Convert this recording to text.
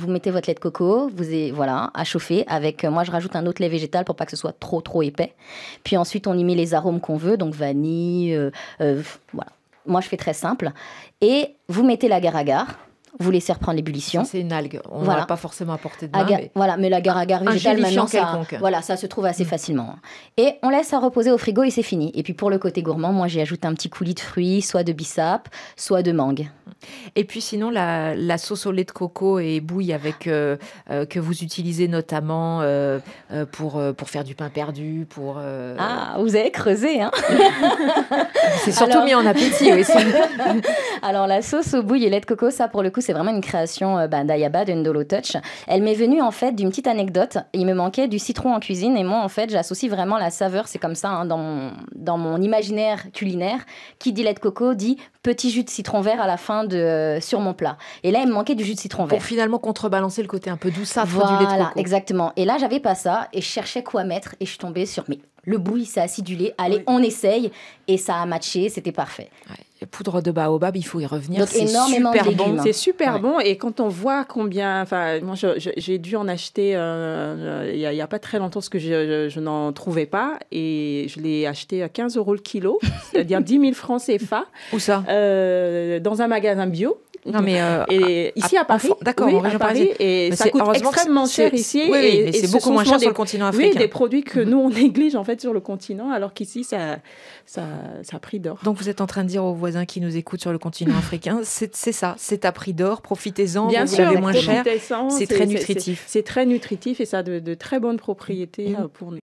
Vous mettez votre lait de coco, vous voilà, à chauffer avec euh, moi je rajoute un autre lait végétal pour pas que ce soit trop trop épais. Puis ensuite on y met les arômes qu'on veut, donc vanille euh, euh, voilà. Moi je fais très simple et vous mettez l'agar-agar vous laissez reprendre l'ébullition. C'est une algue, on voilà. pas forcément apporter de ah, main. mais... Voilà, mais l'agar agar végétale, maintenant, ça, voilà, ça se trouve assez mm. facilement. Hein. Et on laisse ça reposer au frigo et c'est fini. Et puis pour le côté gourmand, moi j'y ajoute un petit coulis de fruits, soit de bissap, soit de mangue. Mm. Et puis sinon, la, sauce au lait de coco et bouille avec, euh, euh, que vous utilisez notamment euh, pour, pour faire du pain perdu, pour... Ah, vous avez creusé, hein C'est surtout mis en appétit, Alors la sauce au bouille et lait de coco, ça pour le coup, c'est vraiment une création euh, bah, d'Ayaba, de Touch. Elle m'est venue en fait d'une petite anecdote. Il me manquait du citron en cuisine et moi en fait j'associe vraiment la saveur, c'est comme ça hein, dans, mon, dans mon imaginaire culinaire. Qui dit lait de coco dit petit jus de citron vert à la fin de euh, sur mon plat. Et là, il me manquait du jus de citron vert. Pour finalement contrebalancer le côté un peu doux, ça voilà, du lait de coco. exactement. Et là, j'avais pas ça et je cherchais quoi mettre et je suis tombée sur mais le bouillis, c'est acidulé. Allez, on essaye et ça a matché, c'était parfait. Ouais poudre de baobab, il faut y revenir. Hein. C'est super bon. C'est super bon. Et quand on voit combien. Enfin, moi, j'ai dû en acheter euh, euh, il n'y a, pas très longtemps parce que je, n'en trouvais pas. Et je l'ai acheté à 15 euros le kilo, c'est-à-dire 10 000 francs CFA. Où ça euh, Dans un magasin bio. Non, mais euh, et ici à, Paris, d'accord, Paris, et ça coûte extrêmement cher ici. Oui, et c'est beaucoup moins cher sur le continent africain. Oui, des produits que nous on néglige en fait sur le continent, alors qu'ici ça, ça, ça a prix d'or. Donc vous êtes en train de dire aux voisins qui nous écoutent sur le continent africain, c'est ça, c'est à prix d'or, profitez-en, vous sûr, moins cher, c'est très nutritif. C'est très nutritif et ça a de, de très bonnes propriétés mm. euh, pour nous.